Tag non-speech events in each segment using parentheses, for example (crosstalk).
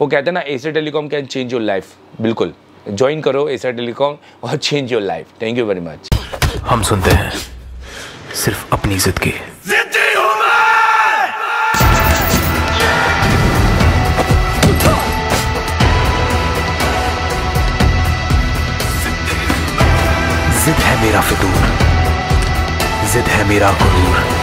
वो कहते हैं ना Acer telecom can change your life बिल्कुल ज्वाइन करो एसर टेलीकॉम और change your life thank you very much हम सुनते हैं सिर्फ अपनी जिद की जिद है मेरा फितूर जिद है मेरा गुरूर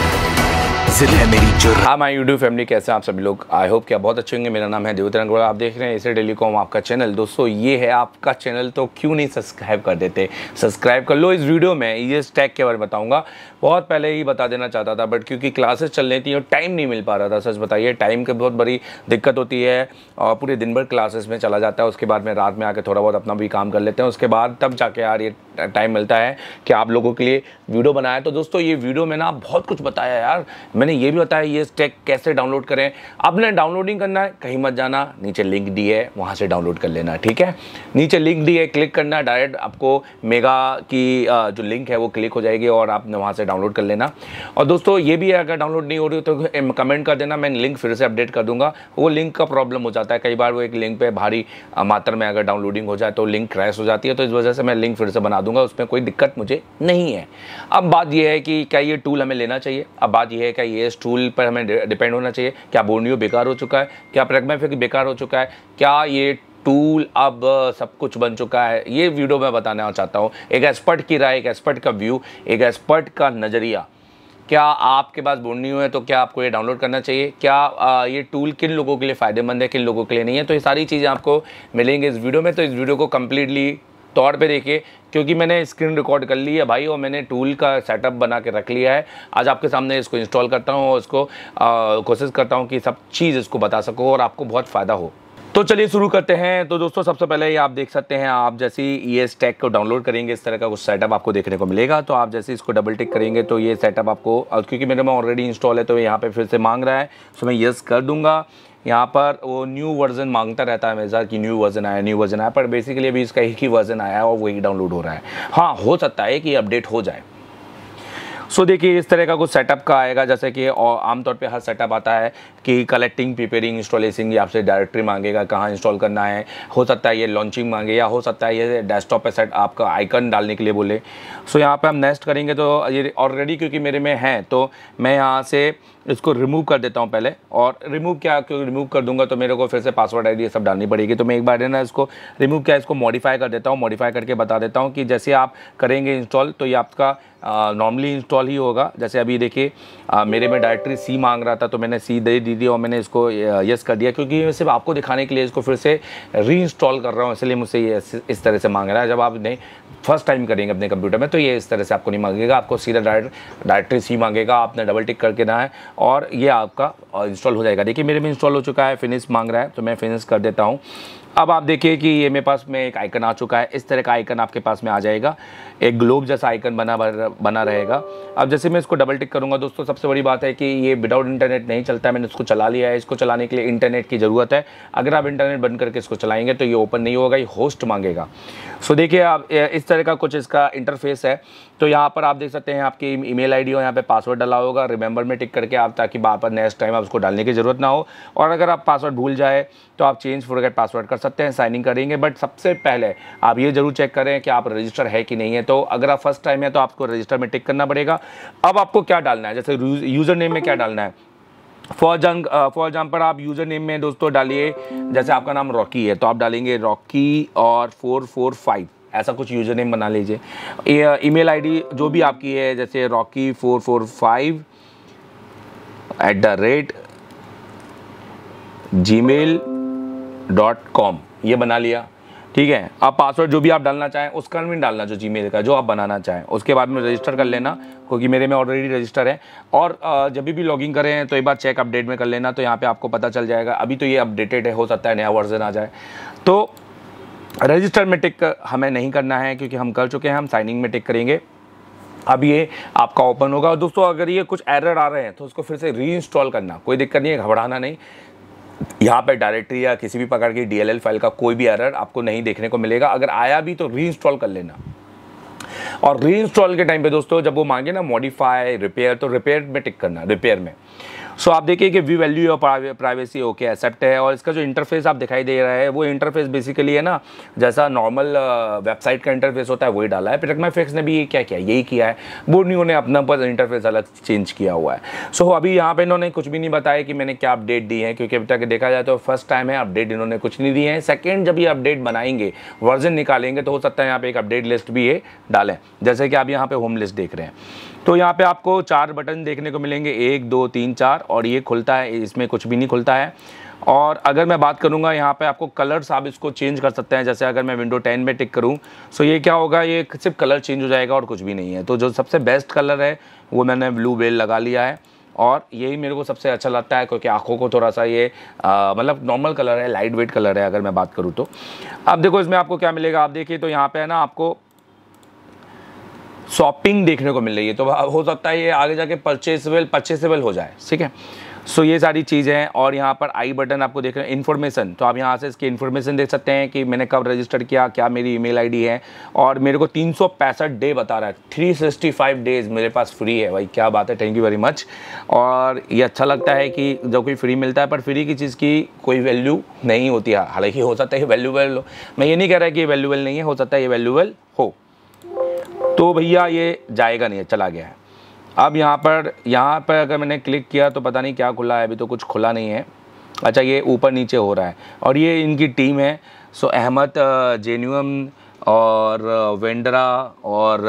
हाजिर है मेरी जुर्रा हाँ माई यूट्यूब फैमिली कैसे हैं आप सभी लोग आई होप क्या बहुत अच्छे होंगे मेरा नाम है देवतरंग आप देख रहे हैं इसे टेलीकॉम आपका चैनल दोस्तों ये है आपका चैनल तो क्यों नहीं सब्सक्राइब कर देते सब्सक्राइब कर लो इस वीडियो में ये टैग के बारे में बताऊँगा बहुत पहले ही बता देना चाहता था बट क्योंकि क्लासेस चल रही थी और टाइम नहीं मिल पा रहा था सच बताइए टाइम की बहुत बड़ी दिक्कत होती है और पूरे दिन भर क्लासेस में चला जाता है उसके बाद में रात में आकर थोड़ा बहुत अपना भी काम कर लेते हैं उसके बाद तब जाके यार ये टाइम मिलता है कि आप लोगों के लिए वीडियो बनाया तो दोस्तों ये वीडियो में ना बहुत कुछ बताया यार मैंने ये भी बताया ये स्टेक कैसे डाउनलोड करें आपने डाउनलोडिंग करना है कहीं मत जाना नीचे लिंक दी है वहाँ से डाउनलोड कर लेना ठीक है नीचे लिंक दी है क्लिक करना डायरेक्ट आपको मेगा की जो लिंक है वो क्लिक हो जाएगी और आपने वहाँ से डाउनलोड कर लेना और दोस्तों ये भी है अगर डाउनलोड नहीं हो रही तो कमेंट कर देना मैं लिंक फिर से अपडेट कर दूंगा वो लिंक का प्रॉब्लम हो जाता है कई बार वो एक लिंक पे भारी मात्रा में अगर डाउनलोडिंग हो जाए तो लिंक क्रैश हो जाती है तो इस वजह से मैं लिंक फिर से बना दूंगा उसमें कोई दिक्कत मुझे नहीं है अब बात यह है कि क्या ये टूल हमें लेना चाहिए अब बात यह है क्या ये इस टूल पर हमें डिपेंड होना चाहिए क्या बोर्नियो बेकार हो चुका है क्या प्रेगमेफिक बेकार हो चुका है क्या ये टूल अब सब कुछ बन चुका है ये वीडियो मैं बताना चाहता हूँ एक एक्सपर्ट की राय एक एक्सपर्ट का व्यू एक एक्सपर्ट का नज़रिया क्या आपके पास बोर्नियो है तो क्या आपको ये डाउनलोड करना चाहिए क्या आ, ये टूल किन लोगों के लिए फ़ायदेमंद है किन लोगों के लिए नहीं है तो ये सारी चीज़ें आपको मिलेंगे इस वीडियो में तो इस वीडियो को कम्प्लीटली तौर पे देखिए क्योंकि मैंने स्क्रीन रिकॉर्ड कर ली है भाई और मैंने टूल का सेटअप बना के रख लिया है आज आपके सामने इसको इंस्टॉल करता हूँ और इसको कोशिश करता हूँ कि सब चीज़ इसको बता सकूँ और आपको बहुत फ़ायदा हो तो चलिए शुरू करते हैं तो दोस्तों सबसे पहले ये आप देख सकते हैं आप जैसे ही ये स्टैक को डाउनलोड करेंगे इस तरह का कुछ सेटअप आपको देखने को मिलेगा तो आप जैसे इसको डबल टिक करेंगे तो ये सेटअप आपको क्योंकि मेरे में ऑलरेडी इंस्टॉल है तो यहाँ पे फिर से मांग रहा है तो मैं यस कर दूंगा यहाँ पर वो न्यू वर्जन मांगता रहता है मेज़ा कि न्यू वर्जन आया न्यू वर्जन आया पर बेसिकली अभी इसका एक ही वर्जन आया है और वही डाउनलोड हो रहा है हाँ हो सकता है कि अपडेट हो जाए सो so, देखिए इस तरह का कुछ सेटअप का आएगा जैसे कि आमतौर पे हर सेटअप आता है कि कलेक्टिंग प्रिपेयरिंग इंस्टॉलेशन ये आपसे डायरेक्टरी मांगेगा कहाँ इंस्टॉल करना है हो सकता है ये लॉन्चिंग मांगे या हो सकता है ये डेस्कटॉप पे सेट आपका आइकन डालने के लिए बोले सो यहाँ पर हम नेक्स्ट करेंगे तो ये ऑलरेडी क्योंकि मेरे में है तो मैं यहाँ से इसको रिमूव कर देता हूँ पहले और रिमूव क्या क्योंकि रिमूव कर दूंगा तो मेरे को फिर से पासवर्ड ये सब डालनी पड़ेगी तो मैं एक बार है ना इसको रिमूव क्या इसको मॉडिफाई कर देता हूँ मॉडिफाई करके बता देता हूँ कि जैसे आप करेंगे इंस्टॉल तो ये आपका नॉर्मली इंस्टॉल ही होगा जैसे अभी देखिए मेरे में डायरेक्टरी सी मांग रहा था तो मैंने सी दे दी दी थी और मैंने इसको यस कर दिया क्योंकि मैं सिर्फ आपको दिखाने के लिए इसको फिर से री कर रहा हूँ इसलिए मुझसे ये इस तरह से मांग रहा है जब आप नहीं फर्स्ट टाइम करेंगे अपने कंप्यूटर में तो ये इस तरह से आपको नहीं मांगेगा आपको सीधा डायरेक्ट डायरेक्टरी सी मांगेगा आपने डबल टिक करके ना है और ये आपका इंस्टॉल हो जाएगा देखिए मेरे में इंस्टॉल हो चुका है फिनिश मांग रहा है तो मैं फिनिश कर देता हूँ अब आप देखिए कि ये मेरे पास में एक आइकन आ चुका है इस तरह का आइकन आपके पास में आ जाएगा एक ग्लोब जैसा आइकन बना बना रहेगा अब जैसे मैं इसको डबल टिक करूँगा दोस्तों सबसे बड़ी बात है कि ये विदाउट इंटरनेट नहीं चलता है मैंने इसको चला लिया है इसको चलाने के लिए इंटरनेट की ज़रूरत है अगर आप इंटरनेट बंद करके इसको चलाएंगे तो ये ओपन नहीं होगा ये होस्ट मांगेगा सो देखिए आप इस तरह का कुछ इसका इंटरफेस है तो यहाँ पर आप देख सकते हैं आपकी ई मेल हो यहाँ पे पासवर्ड डाला होगा रिमेंबर में टिक करके आप ताकि बाप नेक्स्ट टाइम आप उसको डालने की ज़रूरत ना हो और अगर आप पासवर्ड भूल जाए तो आप चेंज फॉरगेट पासवर्ड कर सकते हैं साइन इन करेंगे बट सबसे पहले आप ये ज़रूर चेक करें कि आप रजिस्टर है कि नहीं है तो अगर आप फर्स्ट टाइम है तो आपको रजिस्टर में टिक करना पड़ेगा अब आपको क्या डालना है जैसे यूज़र नेम में क्या डालना है फॉर जंग फॉर एग्जाम्पल आप यूज़र नेम में दोस्तों डालिए जैसे आपका नाम रॉकी है तो आप डालेंगे रॉकी और फोर फोर फाइव ऐसा कुछ यूज़र नेम बना लीजिए ईमेल आईडी uh, जो भी आपकी है जैसे Rocky four four five at the rate gmail dot com ये बना लिया ठीक है आप पासवर्ड जो भी आप डालना चाहें उसका भी डालना जो जी का जो आप बनाना चाहें उसके बाद में रजिस्टर कर लेना क्योंकि मेरे में ऑलरेडी रजिस्टर है और जब भी लॉगिन करें तो एक बार चेक अपडेट में कर लेना तो यहाँ पर आपको पता चल जाएगा अभी तो ये अपडेटेड है हो सकता है नया वर्जन आ जाए तो रजिस्टर में टिक हमें नहीं करना है क्योंकि हम कर चुके हैं हम साइनिंग में टिक करेंगे अब ये आपका ओपन होगा और दोस्तों अगर ये कुछ एरर आ रहे हैं तो उसको फिर से री करना कोई दिक्कत नहीं है घबराना नहीं यहाँ पर डायरेक्टरी या किसी भी प्रकार की डीएलएल फाइल का कोई भी एरर आपको नहीं देखने को मिलेगा अगर आया भी तो री कर लेना और री के टाइम पे दोस्तों जब वो मांगे ना मॉडिफाई रिपेयर तो रिपेयर में टिक करना रिपेयर में सो आप देखिए कि व्यू वैल्यू और प्राइवेसी ओके एक्सेप्ट है और इसका जो इंटरफेस आप दिखाई दे रहा है वो इंटरफेस बेसिकली है ना जैसा नॉर्मल वेबसाइट uh, का इंटरफेस होता है वही डाला है पिटकमा माई फेक्स ने भी ये क्या किया यही किया है बोर्ड न्यू ने अपना पर इंटरफेस अलग चेंज किया हुआ है सो so, अभी यहाँ पर इन्होंने कुछ भी नहीं बताया कि मैंने क्या अपडेट दी है क्योंकि अभी तक देखा जाए तो फर्स्ट टाइम है अपडेट इन्होंने कुछ नहीं दिए हैं सेकेंड जब ये अपडेट बनाएंगे वर्जन निकालेंगे तो हो सकता है यहाँ पर एक अपडेट लिस्ट भी ये डालें जैसे कि आप यहाँ पर होम लिस्ट देख रहे हैं तो यहाँ पे आपको चार बटन देखने को मिलेंगे एक दो तीन चार और ये खुलता है इसमें कुछ भी नहीं खुलता है और अगर मैं बात करूँगा यहाँ पे आपको कलर्स आप इसको चेंज कर सकते हैं जैसे अगर मैं विंडो 10 में टिक करूँ सो तो ये क्या होगा ये सिर्फ कलर चेंज हो जाएगा और कुछ भी नहीं है तो जो सबसे बेस्ट कलर है वो मैंने ब्लू बेल लगा लिया है और यही मेरे को सबसे अच्छा लगता है क्योंकि आँखों को थोड़ा सा ये मतलब नॉर्मल कलर है लाइट वेट कलर है अगर मैं बात करूँ तो अब देखो इसमें आपको क्या मिलेगा आप देखिए तो यहाँ पर है ना आपको शॉपिंग देखने को मिल रही है तो हो सकता है ये आगे जाके परचेसेबल परचेसेबल हो जाए ठीक है सो ये सारी चीज़ें और यहाँ पर आई बटन आपको देख रहे हैं इन्फॉर्मेशन तो आप यहाँ से इसकी इन्फॉर्मेशन देख सकते हैं कि मैंने कब रजिस्टर किया क्या मेरी ईमेल आईडी है और मेरे को तीन डे बता रहा है थ्री सिक्सटी फाइव डेज़ मेरे पास फ्री है भाई क्या बात है थैंक यू वेरी मच और ये अच्छा लगता है कि जब कोई फ्री मिलता है पर फ्री की चीज़ की कोई वैल्यू नहीं होती है हालांकि हो सकता है वैल्यूबल हो मैं ये नहीं कह रहा कि ये वैल्यूबल नहीं है हो सकता है ये वैल्यूबल हो तो भैया ये जाएगा नहीं चला गया है अब यहाँ पर यहाँ पर अगर मैंने क्लिक किया तो पता नहीं क्या खुला है अभी तो कुछ खुला नहीं है अच्छा ये ऊपर नीचे हो रहा है और ये इनकी टीम है सो अहमद जेन्यूम और वेंड्रा और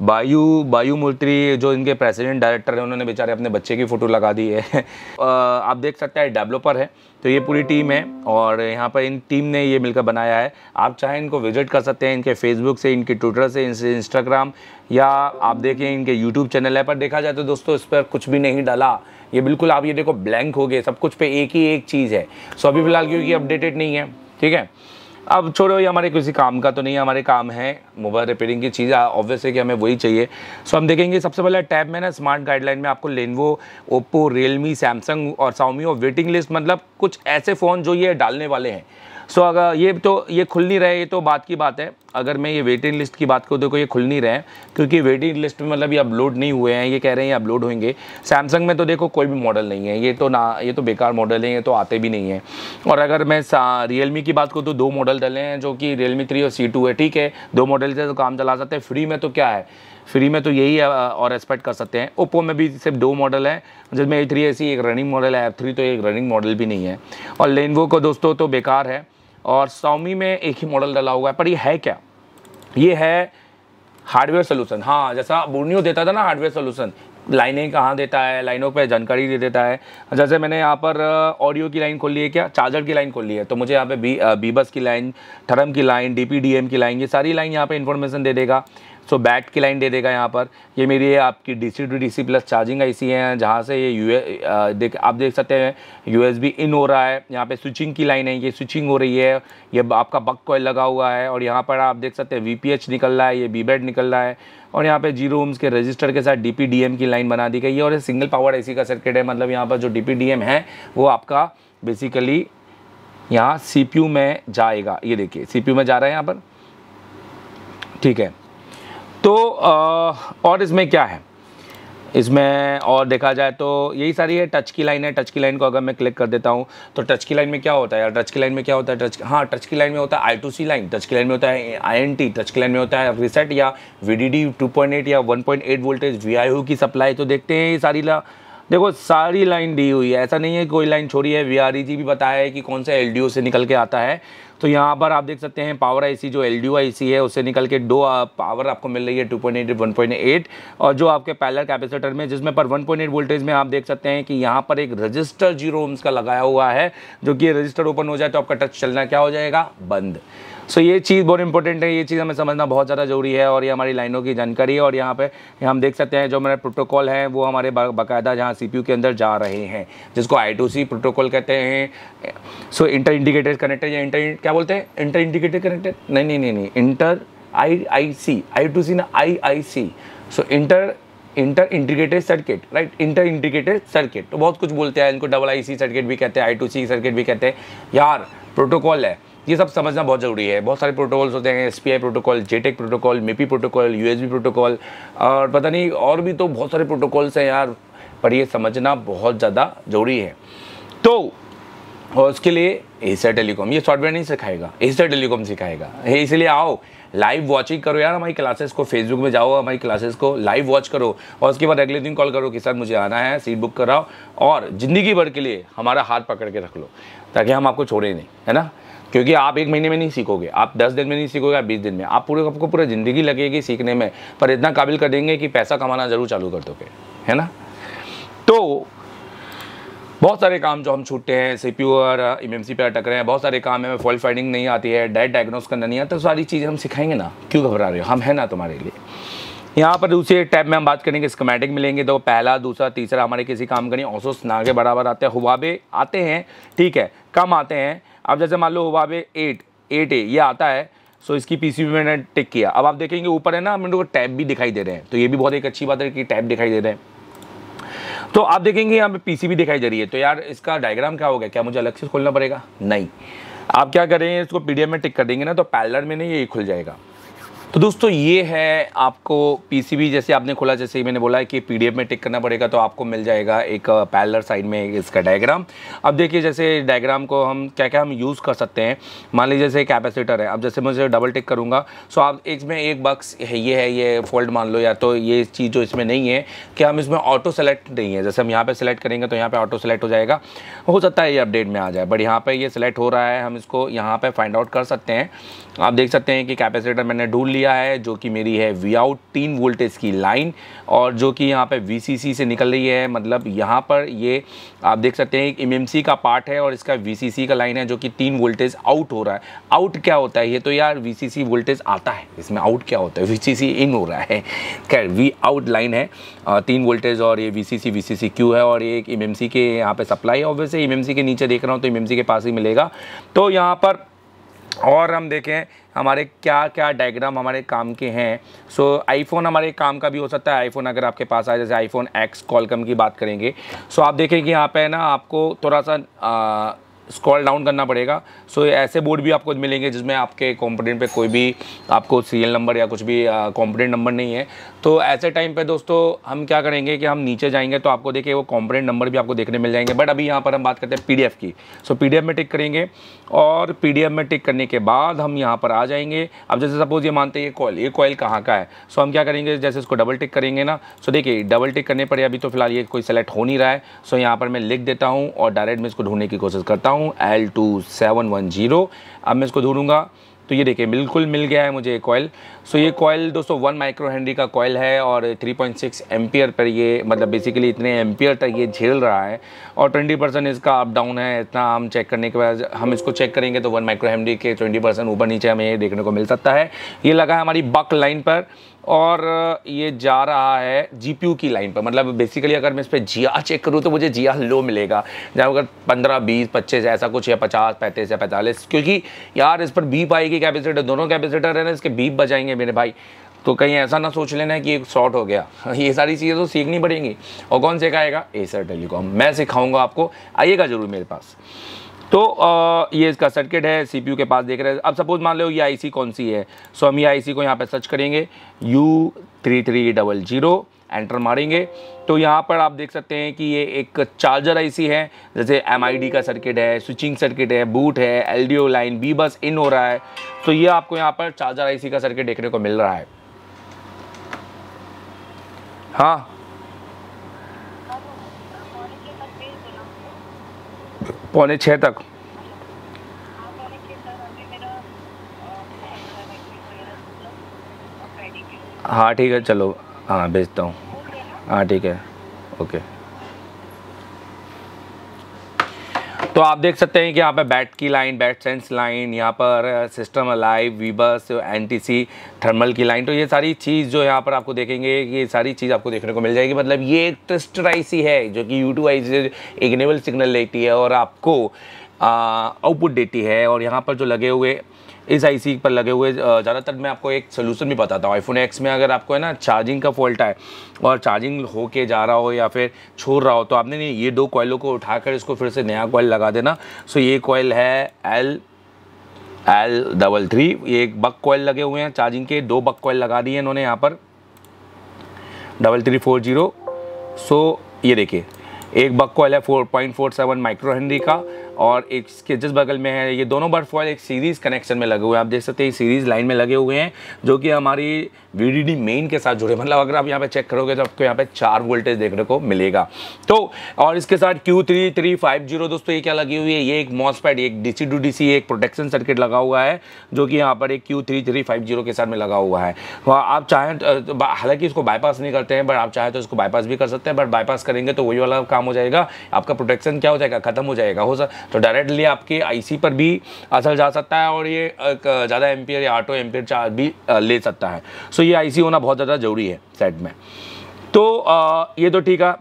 बायु बायू मूर्ति जो इनके प्रेसिडेंट डायरेक्टर हैं उन्होंने बेचारे अपने बच्चे की फ़ोटो लगा दी है (laughs) आप देख सकते हैं डेवलपर है तो ये पूरी टीम है और यहाँ पर इन टीम ने ये मिलकर बनाया है आप चाहे इनको विजिट कर सकते हैं इनके फेसबुक से इनके ट्विटर से इनसे इंस्टाग्राम या आप देखें इनके यूट्यूब चैनल है पर देखा जाए तो दोस्तों इस पर कुछ भी नहीं डाला ये बिल्कुल आप ये देखो ब्लैंक हो गए सब कुछ पे एक ही एक चीज़ है सो अभी फ़िलहाल क्योंकि अपडेटेड नहीं है ठीक है अब छोड़ो ये हमारे किसी काम का तो नहीं हमारे काम है मोबाइल रिपेयरिंग की चीज़ ऑब्वियस हाँ, है कि हमें वही चाहिए सो हम देखेंगे सबसे पहले टैब में ना स्मार्ट गाइडलाइन में आपको लेनवो ओप्पो रियलमी सैमसंग और साउमी और वेटिंग लिस्ट मतलब कुछ ऐसे फ़ोन जो ये डालने वाले हैं सो so, अगर ये तो ये खुल नहीं रहे ये तो बात की बात है अगर मैं ये वेटिंग लिस्ट की बात करूँ तो देखो ये खुल नहीं रहे हैं क्योंकि वेटिंग लिस्ट में मतलब ये अपलोड नहीं हुए हैं ये कह रहे हैं ये अपलोड होंगे सैमसंग में तो देखो कोई भी मॉडल नहीं है ये तो ना ये तो बेकार मॉडल है ये तो आते भी नहीं हैं और अगर मैं रियलमी की बात करूँ तो दो मॉडल डले हैं जो कि रियलमी थ्री और सी है ठीक है दो मॉडल से तो काम चला सकते हैं फ्री में तो क्या है फ्री में तो यही और एक्सपेक्ट कर सकते हैं ओप्पो में भी सिर्फ दो मॉडल हैं जिसमें ए थ्री ऐसी एक रनिंग मॉडल है एफ थ्री तो एक रनिंग मॉडल भी नहीं है और लेनवो को दोस्तों तो बेकार है और सौमी में एक ही मॉडल डाला हुआ है पर ये है क्या ये है हार्डवेयर सोल्यूशन हाँ जैसा बोर्नियो देता था ना हार्डवेयर सोल्यूशन लाइनें कहाँ देता है लाइनों पे जानकारी दे देता है जैसे मैंने यहाँ पर ऑडियो की लाइन खोल ली है क्या चार्जर की लाइन खोल ली है तो मुझे यहाँ पे बी बीबस की लाइन थरम की लाइन डीपीडीएम की लाइन ये सारी लाइन यहाँ पे इन्फॉर्मेशन दे देगा सो बैट की लाइन दे देगा यहाँ पर ये मेरी है आपकी D C to D C plus charging ऐसी है जहाँ से ये यू देख आप देख सकते हैं यू एस बी इन हो रहा है यहाँ पे स्विचिंग की लाइन है ये स्विचिंग हो रही है ये आपका बक कॉयल लगा हुआ है और यहाँ पर आप देख सकते हैं वी पी एच निकल रहा है ये बी बेड निकल रहा है और यहाँ पे जीरो ओम्स के रजिस्टर के साथ डीपीडीएम की लाइन बना दी गई है और ये सिंगल पावर एसी का सर्किट है मतलब यहाँ पर जो डीपीडीएम है वो आपका बेसिकली यहाँ सीपीयू में जाएगा ये देखिए सीपीयू में जा रहा है यहाँ पर ठीक है तो आ, और इसमें क्या है इसमें और देखा जाए तो यही सारी है टच की लाइन है टच की लाइन को अगर मैं क्लिक कर देता हूँ तो टच की लाइन में क्या होता है यार टच की लाइन में क्या होता है टच हाँ टच की लाइन में होता है I two C line touch की लाइन में होता है आई एन टी टच की लाइन में होता है रिसेट या V D D two point eight या one point eight voltage V I O की सप्लाई तो देखते हैं ये सारी ला देखो सारी लाइन डी हुई है ऐसा नहीं है कोई लाइन छोड़ी है वी e जी भी बताया है कि कौन सा एल से निकल के आता है तो यहाँ पर आप देख सकते हैं पावर आईसी जो एल आईसी है उससे निकल के दो पावर आपको मिल रही है 2.8 1.8 और जो आपके पैलर कैपेसिटर में जिसमें पर 1.8 वोल्टेज में आप देख सकते हैं कि यहाँ पर एक रजिस्टर जीरो ओम्स का लगाया हुआ है जो कि रजिस्टर ओपन हो जाए तो आपका टच चलना क्या हो जाएगा बंद सो ये चीज़ बहुत इंपॉर्टेंट है ये चीज़ हमें समझना बहुत ज़्यादा ज़रूरी है और ये हमारी लाइनों की जानकारी है और यहाँ पर हम देख सकते हैं जो हमारे प्रोटोकॉल हैं वो हमारे बाकायदा जहाँ सी के अंदर जा रहे हैं जिसको आई प्रोटोकॉल कहते हैं सो इंटर इंडिकेटेड कनेक्टेड या इंटर क्या बोलते हैं इंटर इंडिकेटेड कनेक्टेड नहीं नहीं नहीं नहीं inter I I C I two C ना I I C so inter inter integrated circuit right inter integrated circuit तो बहुत कुछ बोलते हैं इनको डबल आई सी सर्किट भी कहते हैं आई टू सी सर्किट भी कहते हैं यार प्रोटोकॉल है ये सब समझना बहुत ज़रूरी है बहुत सारे प्रोटोकॉल्स होते हैं S protocol JTAG protocol MIPI protocol U protocol और पता नहीं और भी तो बहुत सारे प्रोटोकॉल्स हैं यार पर ये समझना बहुत ज़्यादा ज़रूरी है तो और उसके लिए एसर टेलीकॉम ये सॉफ्टवेयर नहीं सिखाएगा एसर टेलीकॉम सिखाएगा इसलिए आओ लाइव वॉचिंग करो यार हमारी क्लासेस को फेसबुक में जाओ हमारी क्लासेस को लाइव वॉच करो और उसके बाद अगले दिन कॉल करो कि सर मुझे आना है सीट बुक कराओ और ज़िंदगी भर के लिए हमारा हाथ पकड़ के रख लो ताकि हम आपको छोड़े नहीं है ना क्योंकि आप एक महीने में नहीं सीखोगे आप दस दिन में नहीं सीखोगे आप बीस दिन में आप पूरे आपको पूरा ज़िंदगी लगेगी सीखने में पर इतना काबिल कर देंगे कि पैसा कमाना ज़रूर चालू कर दोगे है ना तो बहुत सारे काम जो हम छूटते हैं सी पी और एम एम सी पे अटक रहे हैं बहुत सारे काम हमें फॉल्ट फाइंडिंग नहीं आती है डाइट डायग्नोस करना नहीं आता तो सारी चीज़ें हम सिखाएंगे ना क्यों घबरा रहे हो हम हैं ना तुम्हारे लिए यहाँ पर दूसरे टैब में हम बात करेंगे स्कमेटिक मिलेंगे तो पहला दूसरा तीसरा हमारे किसी काम नहीं औसो ना के बराबर आते हैं हुआ आते हैं ठीक है कम आते हैं अब जैसे मान लो हुआवे एट एट ए ये आता है सो so, इसकी पीसीबी मैंने टिक किया अब आप देखेंगे ऊपर है ना हम को टैब भी दिखाई दे रहे हैं तो ये भी बहुत एक अच्छी बात है कि टैब दिखाई दे रहे हैं तो आप देखेंगे यहाँ पे पीसीबी दिखाई दे रही है तो यार इसका डायग्राम क्या होगा क्या मुझे अलग से खोलना पड़ेगा नहीं आप क्या करेंगे इसको पीडीएफ में टिक कर देंगे ना तो पैलर में नहीं ये खुल जाएगा तो दोस्तों ये है आपको पीसीबी जैसे आपने खोला जैसे मैंने बोला है कि पीडीएफ में टिक करना पड़ेगा तो आपको मिल जाएगा एक पैलर साइड में इसका डायग्राम अब देखिए जैसे डायग्राम को हम क्या क्या हम यूज़ कर सकते हैं मान लीजिए जैसे कैपेसिटर है अब जैसे मुझे डबल टिक करूँगा सो आप इसमें एक बक्स है ये है ये फोल्ड मान लो या तो ये चीज़ जो इसमें नहीं है कि हम इसमें ऑटो सेलेक्ट नहीं है जैसे हम यहाँ पर सेलेक्ट करेंगे तो यहाँ पर ऑटो सेलेक्ट हो जाएगा हो सकता है ये अपडेट में आ जाए बट यहाँ पर ये सिलेक्ट हो रहा है हम इसको यहाँ पर फाइंड आउट कर सकते हैं आप देख सकते हैं कि कैपेसिटर मैंने ढूंढ लिया है जो कि मेरी है वी आउट तीन वोल्टेज की लाइन और जो कि यहाँ पे वी से निकल रही है मतलब यहाँ पर ये आप देख सकते हैं एम एम का पार्ट है और इसका वी का लाइन है जो कि तीन वोल्टेज आउट हो रहा है आउट क्या होता है ये तो यार वी वोल्टेज आता है इसमें आउट क्या होता है वी इन हो रहा है खैर वी आउट लाइन है तीन वोल्टेज और ये वी सी क्यू है और ये एक एम के यहाँ पर सप्लाई ऑब्वियसली एम के नीचे देख रहा हूँ तो एम के पास ही मिलेगा तो यहाँ पर और हम देखें हमारे क्या क्या डायग्राम हमारे काम के हैं सो so, आईफोन हमारे काम का भी हो सकता है आईफोन अगर आपके पास आए जैसे आईफोन एक्स कॉलकम की बात करेंगे सो so, आप देखें कि यहाँ पे ना आपको थोड़ा सा आ, स्क्रॉल डाउन करना पड़ेगा सो so, ऐसे बोर्ड भी आपको मिलेंगे जिसमें आपके कॉम्पिटेंट पे कोई भी आपको सीरियल नंबर या कुछ भी कॉम्पिटेंट नंबर नहीं है तो ऐसे टाइम पे दोस्तों हम क्या करेंगे कि हम नीचे जाएंगे तो आपको देखिए वो कॉम्पिटेंट नंबर भी आपको देखने मिल जाएंगे बट अभी यहाँ पर हम बात करते हैं पी की सो so, पी में टिक करेंगे और पी में टिक करने के बाद हम यहाँ पर आ जाएंगे अब जैसे सपोज ये मानते हैं ये कॉल ये कॉयल कहाँ का है सो so, हम क्या करेंगे जैसे इसको डबल टिक करेंगे ना सो देखिए डबल टिक करने पर अभी तो फिलहाल ये कोई सेलेक्ट हो नहीं रहा है सो यहाँ पर मैं लिख देता हूँ और डायरेक्ट मैं इसको ढूंढने की कोशिश करता हूँ रहा हूँ L two seven one zero अब मैं इसको ढूंढूंगा तो ये देखिए बिल्कुल मिल गया है मुझे कॉयल सो ये कॉयल दोस्तों वन माइक्रो हेनरी का कॉयल है और 3.6 पॉइंट पर ये मतलब बेसिकली इतने एम्पियर तक ये झेल रहा है और 20 परसेंट इसका अप डाउन है इतना हम चेक करने के बाद हम इसको चेक करेंगे तो वन माइक्रो हेनरी के 20 परसेंट ऊपर नीचे हमें ये देखने को मिल सकता है ये लगा है हमारी बक लाइन पर और ये जा रहा है जीपीयू की लाइन पर मतलब बेसिकली अगर मैं इस पर जिया चेक करूँ तो मुझे जिया लो मिलेगा जहाँ अगर पंद्रह बीस पच्चीस ऐसा कुछ या पचास पैंतीस या पैंतालीस क्योंकि यार इस पर बीप आएगी कैपेसिटर दोनों कैपेसिटर है ना इसके बीप बजाएंगे मेरे भाई तो कहीं ऐसा ना सोच लेना है कि एक शॉर्ट हो गया (laughs) ये सारी चीज़ें तो सीखनी पड़ेंगी और कौन सिखाएगा एसर टेलीकॉम मैं सिखाऊंगा आपको आइएगा ज़रूर मेरे पास तो आ, ये इसका सर्किट है सी के पास देख रहे हैं अब सपोज मान लो ये आई कौन सी है सो हम ये आई को यहाँ पे सर्च करेंगे U three three double zero enter मारेंगे तो यहाँ पर आप देख सकते हैं कि ये एक चार्जर आईसी है जैसे एम का सर्किट है स्विचिंग सर्किट है बूट है L line B bus in हो रहा है तो ये आपको यहाँ पर चार्जर आईसी का सर्किट देखने को मिल रहा है हाँ पौने छः तक हाँ ठीक है चलो हाँ भेजता हूँ हाँ ठीक है ओके तो आप देख सकते हैं कि यहाँ पर बैट की लाइन बैट सेंस लाइन यहाँ पर system alive VBUS NTC thermal की लाइन तो ये सारी चीज़ जो यहाँ पर आपको देखेंगे ये सारी चीज़ आपको देखने को मिल जाएगी मतलब ये एक ट्विस्ट आई है जो कि टू आई इग्नेबल सिग्नल लेती है और आपको आउटपुट देती है और यहाँ पर जो लगे हुए इस आईसी पर लगे हुए ज़्यादातर मैं आपको एक सोल्यूशन भी बताता हूँ आईफोन एक्स में अगर आपको है ना चार्जिंग का फॉल्ट आए और चार्जिंग हो के जा रहा हो या फिर छोड़ रहा हो तो आपने नहीं ये दो कॉयलों को उठाकर इसको फिर से नया कॉयल लगा देना सो ये कॉयल है एल एल डबल थ्री ये एक बक कॉयल लगे हुए हैं चार्जिंग के दो बक कॉयल लगा दिए इन्होंने यहाँ पर double three four zero so ये देखिए एक बक कॉयल है four point four seven micro henry का और एक इसके जिस बगल में है ये दोनों बर्फ फॉयल एक सीरीज़ कनेक्शन में लगे हुए हैं आप देख सकते हैं सीरीज़ लाइन में लगे हुए हैं जो कि हमारी वी मेन के साथ जुड़े मतलब अगर आप यहाँ पे चेक करोगे तो आपको यहाँ पे चार वोल्टेज देखने को मिलेगा तो और इसके साथ Q three three five zero दोस्तों ये क्या लगी हुई है ये एक मॉसपैड एक D C to D C एक प्रोटेक्शन सर्किट लगा हुआ है जो कि यहाँ पर एक Q three three five zero के साथ में लगा हुआ है आप चाहें तो, हालांकि इसको बाईपास नहीं करते हैं बट आप चाहें तो इसको बाईपास भी कर सकते हैं बट बाईपास करेंगे तो वही वाला काम हो जाएगा आपका प्रोटेक्शन क्या हो जाएगा खत्म हो जाएगा हो सकता तो डायरेक्टली आपके आईसी पर भी असर जा सकता है और ये ज़्यादा एम्पियर या आटो एम्पियर चार्ज भी ले सकता है सो ये आईसी होना बहुत ज़्यादा ज़रूरी है सेट में तो ये तो ठीक है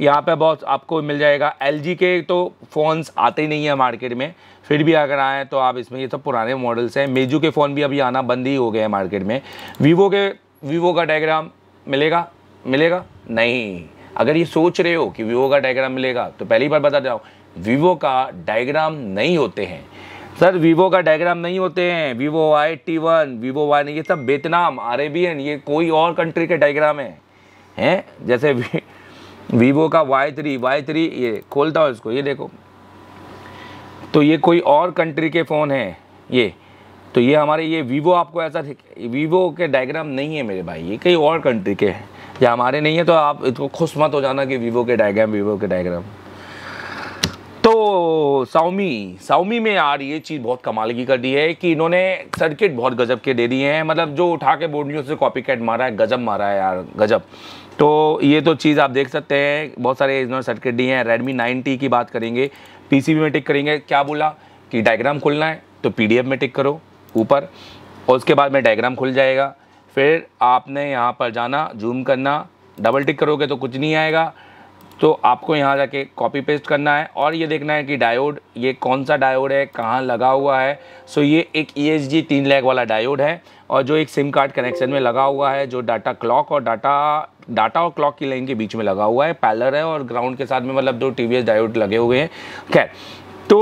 यहाँ पे बहुत आपको मिल जाएगा एल के तो फ़ोन्स आते ही नहीं है मार्केट में फिर भी अगर आए तो आप इसमें ये सब पुराने मॉडल्स हैं मेजू के फ़ोन भी अभी आना बंद ही हो गए हैं मार्केट में वीवो के वीवो का डायग्राम मिलेगा मिलेगा नहीं अगर ये सोच रहे हो कि वीवो का डायग्राम मिलेगा तो पहली बार बता जाओ वीवो का डायग्राम नहीं होते हैं सर वीवो का डायग्राम नहीं होते हैं Vivo Y T one Vivo Y नहीं ये सब वियतनाम अरेबियन ये कोई और कंट्री के डायग्राम है हैं जैसे वीवो (laughs) का वाई थ्री वाई थ्री ये खोलता हूँ इसको ये देखो तो ये कोई और कंट्री के फ़ोन है ये तो ये हमारे ये वीवो आपको ऐसा वीवो के डायग्राम नहीं है मेरे भाई ये कई और कंट्री के हैं या हमारे नहीं है तो आप इसको खुश मत हो जाना कि वीवो के डायग्राम वीवो के डायग्राम तो साउमी साउमी में यार ये चीज़ बहुत कमाल की कर दी है कि इन्होंने सर्किट बहुत गजब के दे दिए हैं मतलब जो उठा के बोर्डियों से कॉपी कैट मारा है गजब मारा है यार गजब तो ये तो चीज़ आप देख सकते हैं बहुत सारे इन्होंने सर्किट दिए हैं रेडमी नाइन की बात करेंगे पी में टिक करेंगे क्या बोला कि डायग्राम खुलना है तो पी में टिक करो ऊपर और उसके बाद में डायग्राम खुल जाएगा फिर आपने यहाँ पर जाना जूम करना डबल टिक करोगे तो कुछ नहीं आएगा तो आपको यहाँ जाके कॉपी पेस्ट करना है और ये देखना है कि डायोड ये कौन सा डायोड है कहाँ लगा हुआ है सो ये एक ई एच जी तीन लैग वाला डायोड है और जो एक सिम कार्ड कनेक्शन में लगा हुआ है जो डाटा क्लॉक और डाटा डाटा और क्लॉक की लाइन के बीच में लगा हुआ है पैलर है और ग्राउंड के साथ में मतलब दो टी वी एस डायोड लगे हुए हैं खैर तो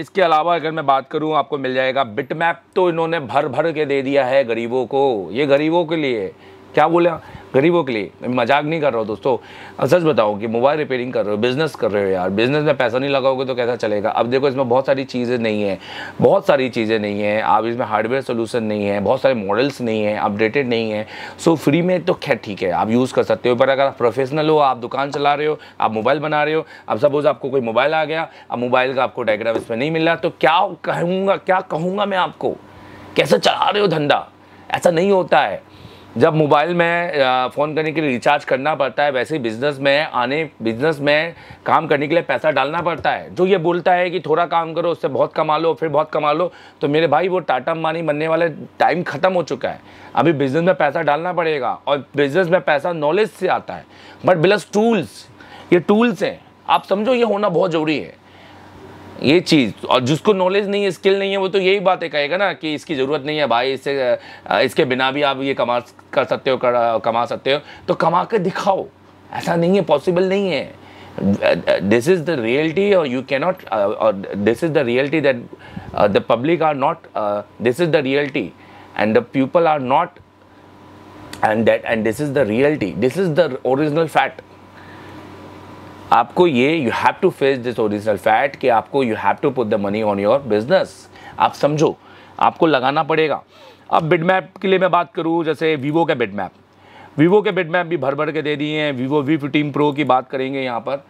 इसके अलावा अगर मैं बात करूं आपको मिल जाएगा बिट मैप तो इन्होंने भर भर के दे दिया है गरीबों को ये गरीबों के लिए क्या बोले गरीबों के लिए मैं मजाक नहीं कर रहा हूँ दोस्तों सच बताओ कि मोबाइल रिपेयरिंग कर रहे हो बिज़नेस कर रहे हो यार बिज़नेस में पैसा नहीं लगाओगे तो कैसा चलेगा अब देखो इसमें बहुत सारी चीज़ें नहीं है बहुत सारी चीज़ें नहीं है आप इसमें हार्डवेयर सोल्यूशन नहीं है बहुत सारे मॉडल्स नहीं है अपडेटेड नहीं है सो फ्री में तो खैर ठीक है आप यूज़ कर सकते हो पर अगर आप प्रोफेशनल हो आप दुकान चला रहे हो आप मोबाइल बना रहे हो अब सपोज़ आपको कोई मोबाइल आ गया अब मोबाइल का आपको डायग्राम इसमें नहीं मिल रहा तो क्या कहूँगा क्या कहूँगा मैं आपको कैसे चला रहे हो धंधा ऐसा नहीं होता है जब मोबाइल में फ़ोन करने के लिए रिचार्ज करना पड़ता है वैसे ही बिज़नेस में आने बिज़नेस में काम करने के लिए पैसा डालना पड़ता है जो ये बोलता है कि थोड़ा काम करो उससे बहुत कमा लो फिर बहुत कमा लो तो मेरे भाई वो टाटा अंबानी बनने वाले टाइम ख़त्म हो चुका है अभी बिज़नेस में पैसा डालना पड़ेगा और बिज़नेस में पैसा नॉलेज से आता है बट बिलस टूल्स ये टूल्स हैं आप समझो ये होना बहुत ज़रूरी है ये चीज़ और जिसको नॉलेज नहीं है स्किल नहीं है वो तो यही बातें कहेगा ना कि इसकी ज़रूरत नहीं है भाई इससे इसके बिना भी आप ये कमा कर सकते हो कर, कमा सकते हो तो कमा कर दिखाओ ऐसा नहीं है पॉसिबल नहीं है दिस इज़ द रियलिटी और यू नॉट और this is the reality that the public are not this is the reality and the people are not and that and this is the reality this is the original fact आपको ये you have to face this original fact कि आपको you have to put the money on your business आप समझो आपको लगाना पड़ेगा अब बिड मैप के लिए मैं बात करूँ जैसे वीवो का मैप वीवो के बिड मैप भी भर भर के दे दिए हैं वीवो वी फिफ्टीन प्रो की बात करेंगे यहाँ पर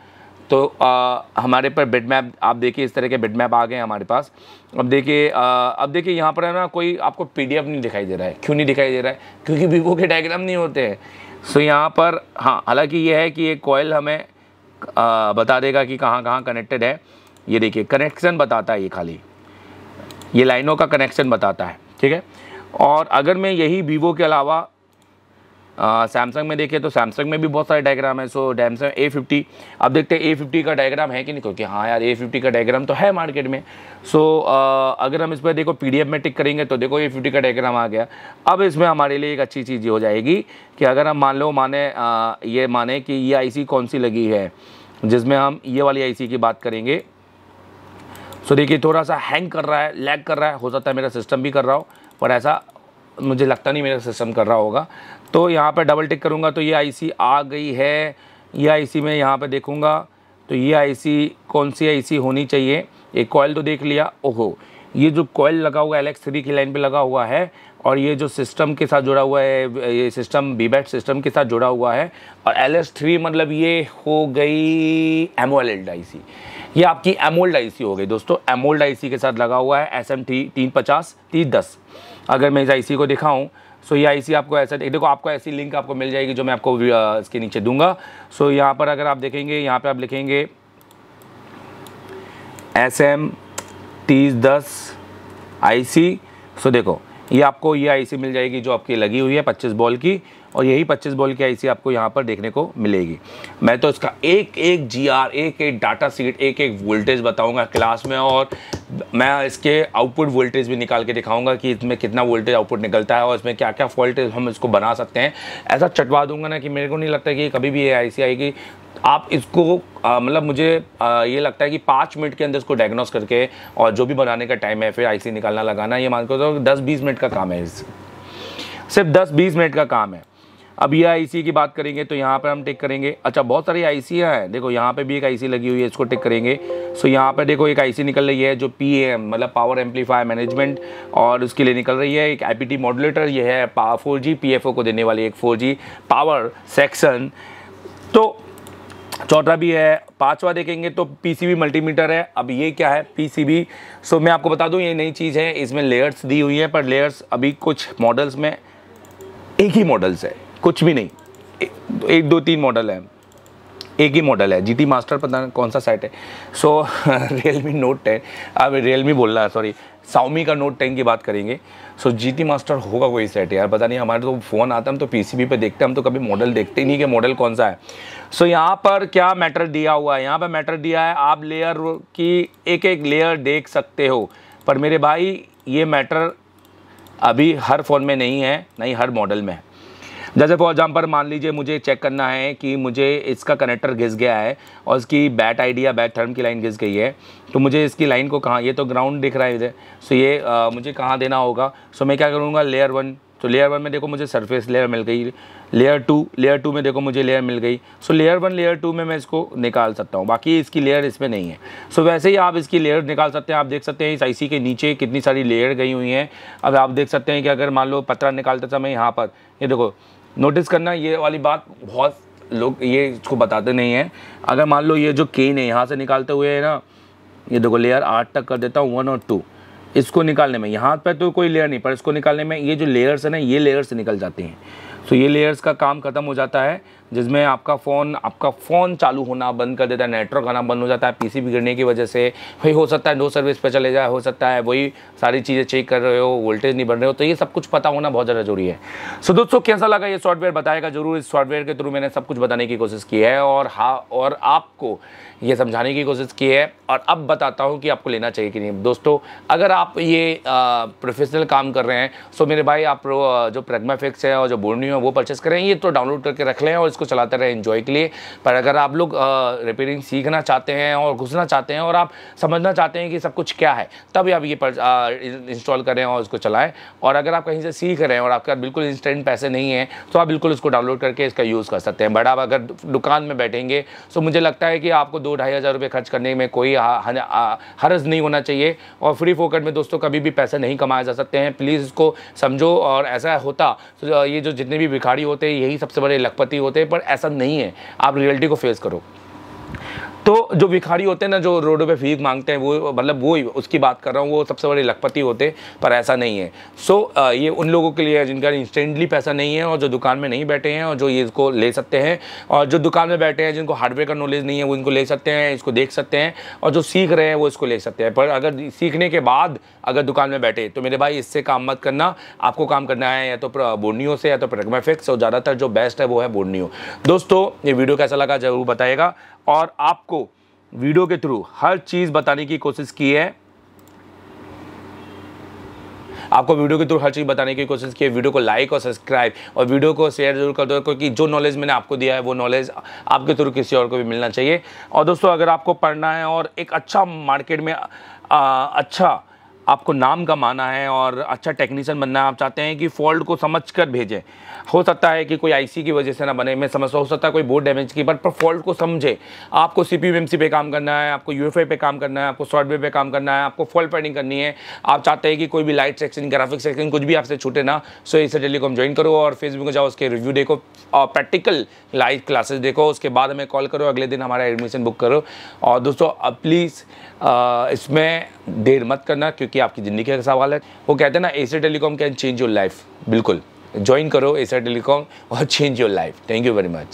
तो आ, हमारे पर बिड मैप आप देखिए इस तरह के बिड मैप आ गए हैं हमारे पास अब देखिए अब देखिए यहाँ पर है ना कोई आपको पीडीएफ नहीं दिखाई दे रहा है क्यों नहीं दिखाई दे रहा है क्योंकि वीवो के डायग्राम नहीं होते हैं सो यहाँ पर हाँ हालांकि ये है कि ये कॉयल हमें आ, बता देगा कि कहाँ कहाँ कनेक्टेड है ये देखिए कनेक्शन बताता है ये खाली ये लाइनों का कनेक्शन बताता है ठीक है और अगर मैं यही वीवो के अलावा सैमसंग में देखें तो सैमसंग में भी बहुत सारे डायग्राम है सो डैमसंग ए फिफ्टी अब देखते हैं ए फिफ्टी का डायग्राम है कि नहीं क्योंकि हाँ यार ए फिफ्टी का डायग्राम तो है मार्केट में सो so, अगर हम इस पर देखो पी में टिक करेंगे तो देखो ए फिफ्टी का डायग्राम आ गया अब इसमें हमारे लिए एक अच्छी चीज़ हो जाएगी कि अगर हम मान लो माने आ, ये माने कि ये आई कौन सी लगी है जिसमें हम ये वाली आईसी की बात करेंगे सो देखिए थोड़ा सा हैंग कर रहा है लैग कर रहा है हो सकता है मेरा सिस्टम भी कर रहा हो पर ऐसा मुझे लगता नहीं मेरा सिस्टम कर रहा होगा तो यहाँ पर डबल टिक करूँगा तो ये आई आ गई है ये सी मैं यहाँ पर देखूँगा तो ये आई कौन सी आई होनी चाहिए एक कॉयल तो देख लिया ओहो ये जो कॉयल लगा हुआ है एलेक्स थ्री की लाइन पे लगा हुआ है और ये जो सिस्टम के साथ जुड़ा हुआ है ये सिस्टम बैट सिस्टम के साथ जुड़ा हुआ है और एल थ्री मतलब ये हो गई एल आई सी ये आपकी एमोल्ड आई सी हो गई दोस्तों एमोल्ड आई सी के साथ लगा हुआ है एस एम टी तीन पचास तीस दस अगर मैं इस आई सी को दिखाऊँ सो ये सी आपको ऐसा देखो आपको ऐसी लिंक आपको मिल जाएगी जो मैं आपको uh, इसके नीचे दूंगा सो यहाँ पर अगर आप देखेंगे यहाँ पर आप लिखेंगे एस एम तीस दस आईसी सो देखो ये आपको ये आईसी मिल जाएगी जो आपकी लगी हुई है पच्चीस बॉल की और यही पच्चीस बॉल की आईसी आपको यहाँ पर देखने को मिलेगी मैं तो इसका एक एक जीआर एक एक डाटा सीट एक एक वोल्टेज बताऊँगा क्लास में और मैं इसके आउटपुट वोल्टेज भी निकाल के दिखाऊंगा कि इसमें कितना वोल्टेज आउटपुट निकलता है और इसमें क्या क्या फॉल्ट हम इसको बना सकते हैं ऐसा चटवा दूंगा ना कि मेरे को नहीं लगता कि कभी भी ये ऐसी आएगी आप इसको मतलब मुझे आ, ये लगता है कि पाँच मिनट के अंदर इसको डायग्नोस करके और जो भी बनाने का टाइम है फिर आईसी निकालना लगाना ये मान के तो दस बीस मिनट का काम है इस सिर्फ दस बीस मिनट का काम है अब ये आईसी की बात करेंगे तो यहाँ पर हम टिक करेंगे अच्छा बहुत सारी आईसियाँ हैं देखो यहाँ पे भी एक आईसी लगी हुई है इसको टिक करेंगे सो यहाँ पे देखो एक आईसी निकल रही है जो पीएम मतलब पावर एम्पलीफायर मैनेजमेंट और उसके लिए निकल रही है एक आईपीटी मॉडुलेटर ये है फोर जी पी को देने वाली एक फोर पावर सेक्शन तो चौथा भी है पांचवा देखेंगे तो पीसीबी मल्टीमीटर है अब ये क्या है पीसीबी सो मैं आपको बता दूं ये नई चीज़ है इसमें लेयर्स दी हुई है पर लेयर्स अभी कुछ मॉडल्स में एक ही मॉडल्स है कुछ भी नहीं एक दो तीन मॉडल है एक ही मॉडल है जी टी मास्टर पता नहीं कौन सा सेट है so Realme note ten अब रियल मी बोल रहा है सॉरी साउमी का नोट टेन की बात करेंगे सो जी टी मास्टर होगा कोई सेट यार पता नहीं हमारे तो फ़ोन आता हम तो पी सी बी पर देखते हैं हम तो कभी मॉडल देखते ही नहीं कि मॉडल कौन सा है सो so, यहाँ पर क्या मैटर दिया हुआ है यहाँ पर मैटर दिया है आप लेयर की एक एक लेयर देख सकते हो पर मेरे भाई ये मैटर अभी हर फ़ोन में नहीं है नहीं हर मॉडल में है जैसे फॉर एग्ज़ाम्पल मान लीजिए मुझे चेक करना है कि मुझे इसका कनेक्टर घिस गया है और इसकी बैट आइडिया बैट थर्म की लाइन घिस गई है तो मुझे इसकी लाइन को कहाँ ये तो ग्राउंड दिख रहा है इधर सो ये आ, मुझे कहाँ देना होगा सो मैं क्या करूँगा लेयर वन तो लेयर वन में देखो मुझे सरफेस लेयर मिल गई लेयर टू लेयर टू में देखो मुझे लेयर मिल गई so layer one layer two में मैं इसको निकाल सकता हूँ बाकी इसकी लेयर इसमें नहीं है सो so, वैसे ही आप इसकी लेयर निकाल सकते हैं आप देख सकते हैं इस आईसी के नीचे कितनी सारी लेयर गई हुई हैं अब आप देख सकते हैं कि अगर मान लो पत्रा निकालते समय यहाँ पर ये देखो नोटिस करना ये वाली बात बहुत लोग ये इसको बताते नहीं हैं अगर मान लो ये जो केन है यहाँ से निकालते हुए है ना ये देखो लेयर आठ तक कर देता हूँ वन और टू इसको निकालने में यहाँ पर तो कोई लेयर नहीं पर इसको निकालने में ये जो लेयर्स है ना ये लेयर्स निकल जाती हैं सो ये लेयर्स का काम खत्म हो जाता है जिसमें आपका फ़ोन आपका फ़ोन चालू होना बंद कर देता है नेटवर्क आना बंद हो जाता है पीसी बिगड़ने की वजह से वही हो सकता है नो सर्विस पर चले जाए हो सकता है वही सारी चीज़ें चेक कर रहे हो वोल्टेज नहीं बढ़ रहे हो तो ये सब कुछ पता होना बहुत ज़्यादा जरूरी है सो so, दोस्तों कैसा लगा ये सॉफ्टवेयर बताएगा जरूर इस सॉफ्टवेयर के थ्रू मैंने सब कुछ बताने की कोशिश की है और हा और आपको ये समझाने की कोशिश की है और अब बताता हूँ कि आपको लेना चाहिए कि नहीं दोस्तों अगर आप ये प्रोफेशनल काम कर रहे हैं सो मेरे भाई आप जो प्रेगमाफिक्स फिक्स है और जो बोर्नी है वो परचेस करें ये तो डाउनलोड करके रख लें और को चलाते रहे इन्जॉय के लिए पर अगर आप लोग रिपेयरिंग सीखना चाहते हैं और घुसना चाहते हैं और आप समझना चाहते हैं कि सब कुछ क्या है तब आप ये इंस्टॉल करें और उसको चलाएँ और अगर आप कहीं से सीख रहे हैं और आपके बिल्कुल इंस्टेंट पैसे नहीं हैं तो आप बिल्कुल उसको डाउनलोड करके इसका यूज़ कर सकते हैं बट आप अगर दुकान में बैठेंगे तो मुझे लगता है कि आपको दो ढाई हज़ार रुपये खर्च करने में कोई हर्ज नहीं होना चाहिए और फ्री फोकट में दोस्तों कभी भी पैसे नहीं कमाए जा सकते हैं प्लीज़ इसको समझो और ऐसा होता तो ये जो जितने भी भिखारी होते हैं यही सबसे बड़े लखपति होते पर ऐसा नहीं है आप रियलिटी को फेस करो तो जो भिखारी होते हैं ना जो रोडों पे फीक मांगते हैं वो मतलब वो ही उसकी बात कर रहा हूँ वो सबसे बड़े लखपति होते पर ऐसा नहीं है सो so, ये उन लोगों के लिए है जिनका इंस्टेंटली पैसा नहीं है और जो दुकान में नहीं बैठे हैं और जो ये इसको ले सकते हैं और जो दुकान में बैठे हैं जिनको हार्डवेयर का नॉलेज नहीं है वो इनको ले सकते हैं इसको देख सकते हैं और जो सीख रहे हैं वो इसको ले सकते हैं पर अगर सीखने के बाद अगर दुकान में बैठे तो मेरे भाई इससे काम मत करना आपको काम करना है या तो बोर्नियो से या तो प्रगमेफिक्स और ज़्यादातर जो बेस्ट है वो है बोर्नियो दोस्तों ये वीडियो कैसा लगा ज़रूर बताएगा और आपको वीडियो के थ्रू हर चीज़ बताने की कोशिश की है आपको वीडियो के थ्रू हर चीज़ बताने की कोशिश की है वीडियो को लाइक और सब्सक्राइब और वीडियो को शेयर जरूर कर दो क्योंकि जो नॉलेज मैंने आपको दिया है वो नॉलेज आपके थ्रू किसी और को भी मिलना चाहिए और दोस्तों अगर आपको पढ़ना है और एक अच्छा मार्केट में आ, अच्छा आपको नाम कमाना है और अच्छा टेक्नीशियन बनना है आप चाहते हैं कि फॉल्ट को समझ कर भेजें हो सकता है कि कोई आईसी की वजह से ना बने मैं समझता हो सकता है कोई बोर्ड डैमेज की बट पर फॉल्ट को समझे आपको सी पी पे काम करना है आपको यू पे काम करना है आपको सॉफ्टवेयर पे काम करना है आपको फॉल्ट पैडिंग करनी है आप चाहते हैं कि कोई भी लाइट सेक्शन ग्राफिक सेक्शन कुछ भी आपसे छूटे ना सो इसे टेलीकॉम ज्वाइन करो और फेसबुक में जाओ उसके रिव्यू देखो और प्रैक्टिकल लाइव क्लासेस देखो उसके बाद हमें कॉल करो अगले दिन हमारा एडमिशन बुक करो और दोस्तों अब प्लीज़ इसमें देर मत करना क्योंकि आपकी ज़िंदगी का सवाल है वो कहते हैं ना Acer telecom can change your life बिल्कुल ज्वाइन करो एसर टेलीकॉम और change your life thank you very much